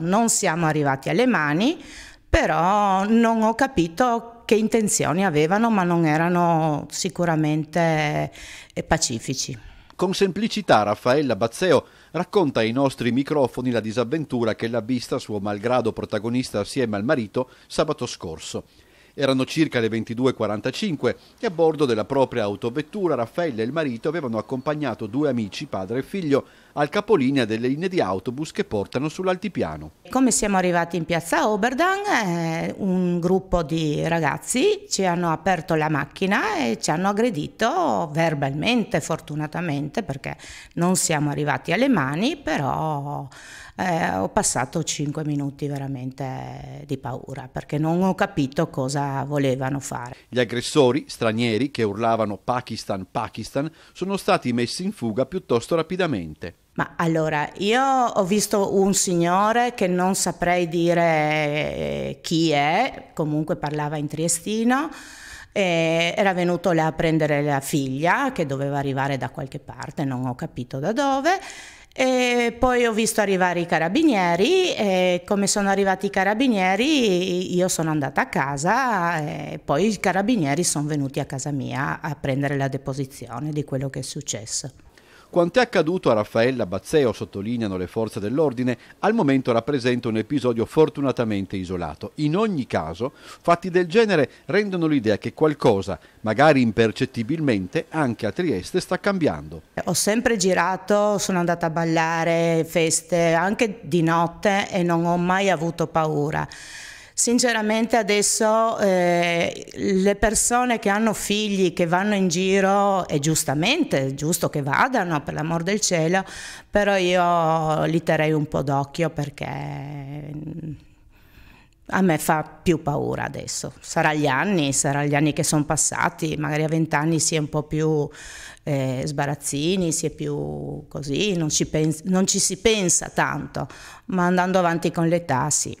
Non siamo arrivati alle mani, però non ho capito che intenzioni avevano, ma non erano sicuramente eh, pacifici. Con semplicità Raffaella Bazzeo racconta ai nostri microfoni la disavventura che l'ha vista suo malgrado protagonista assieme al marito sabato scorso. Erano circa le 22.45 e a bordo della propria autovettura Raffaella e il marito avevano accompagnato due amici, padre e figlio, al capolinea delle linee di autobus che portano sull'altipiano. Come siamo arrivati in piazza Oberdan, eh, un gruppo di ragazzi ci hanno aperto la macchina e ci hanno aggredito verbalmente, fortunatamente, perché non siamo arrivati alle mani, però eh, ho passato 5 minuti veramente di paura perché non ho capito cosa volevano fare. Gli aggressori stranieri che urlavano Pakistan, Pakistan sono stati messi in fuga piuttosto rapidamente. Ma allora, io ho visto un signore che non saprei dire eh, chi è, comunque parlava in triestino, era venuto là a prendere la figlia che doveva arrivare da qualche parte, non ho capito da dove, e poi ho visto arrivare i carabinieri e come sono arrivati i carabinieri io sono andata a casa e poi i carabinieri sono venuti a casa mia a prendere la deposizione di quello che è successo. Quanto è accaduto a Raffaella Bazzeo, sottolineano le forze dell'ordine, al momento rappresenta un episodio fortunatamente isolato. In ogni caso, fatti del genere rendono l'idea che qualcosa, magari impercettibilmente, anche a Trieste sta cambiando. Ho sempre girato, sono andata a ballare, feste, anche di notte e non ho mai avuto paura. Sinceramente adesso eh, le persone che hanno figli, che vanno in giro, e giustamente, è giusto che vadano, per l'amor del cielo, però io li terrei un po' d'occhio perché mm, a me fa più paura adesso. Sarà gli anni, sarà gli anni che sono passati, magari a vent'anni si è un po' più eh, sbarazzini, si è più così, non ci, non ci si pensa tanto, ma andando avanti con l'età sì.